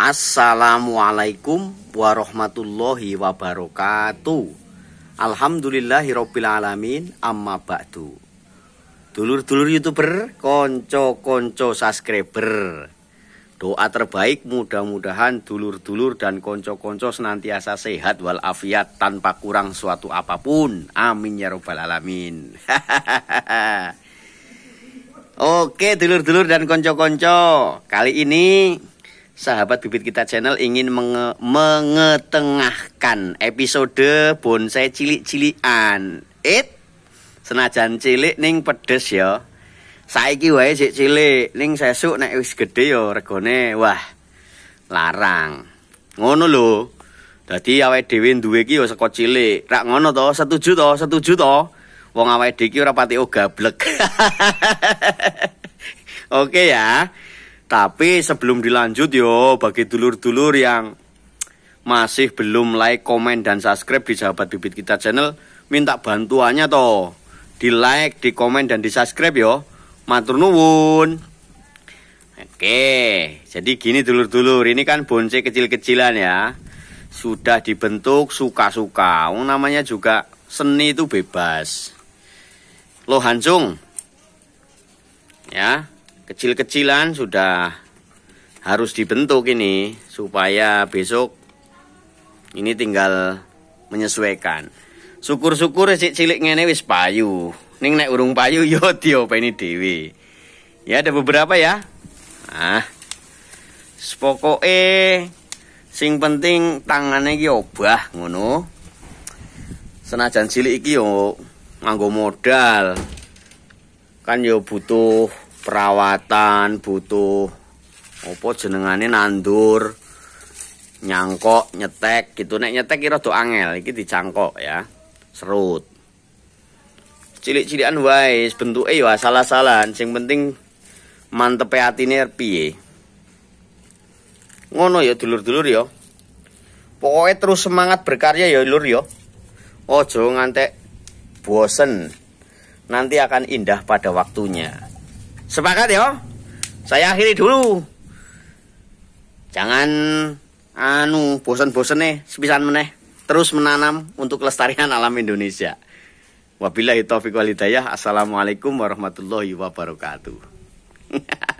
Assalamualaikum warahmatullahi wabarakatuh Alhamdulillahirrohbilalamin Amma ba'du Dulur-dulur youtuber Konco-konco subscriber Doa terbaik mudah-mudahan dulur-dulur dan konco-konco senantiasa sehat walafiat tanpa kurang suatu apapun. Amin ya robbal alamin. Oke dulur-dulur dan konco-konco, kali ini sahabat bibit kita channel ingin menge mengetengahkan episode bonsai cilik-cilian. It senajan cilik ning pedes ya. Saiki wae sik cilik, ning sesuk nek wis gede ya regone wah larang. Ngono lho. Dadi awake dhewe duwe iki ya saka cilik. Rak ngono to, setuju to, setuju to. Wong awake dhewe iki ora pati oh, Oke okay ya. Tapi sebelum dilanjut yo bagi dulur-dulur yang masih belum like, komen dan subscribe di sahabat bibit kita channel, minta bantuannya toh. Di like, di komen dan di subscribe yo. Matur nuwun. Oke, jadi gini dulur-dulur, ini kan bonsai kecil-kecilan ya. Sudah dibentuk suka-suka. Namanya juga seni itu bebas. Loh Hancung. Ya, kecil-kecilan sudah harus dibentuk ini supaya besok ini tinggal menyesuaikan syukur-syukur si cilik ngene wis payu ning nek urung payu yo diopeni dhewe ya ada beberapa ya ah pokoke sing penting tangannya iki obah ngono senajan cilik iki yo nganggo modal kan yo butuh perawatan butuh opo jenengane nandur nyangkok nyetek gitu nek nyetek kira do angel iki dicangkok ya serut cilik-cilikan bentuk eh ya salah salan sing penting mantep hati nih piye ngono ya dulur-dulur yo, ya. pokoknya terus semangat berkarya ya lur ya ojo ngantek bosen nanti akan indah pada waktunya Sepakat ya? Saya akhiri dulu. Jangan anu bosan-bosan nih sepisan meneh. Terus menanam untuk kelestarian alam Indonesia. Wabillahi taufiq walidayah Assalamualaikum warahmatullahi wabarakatuh.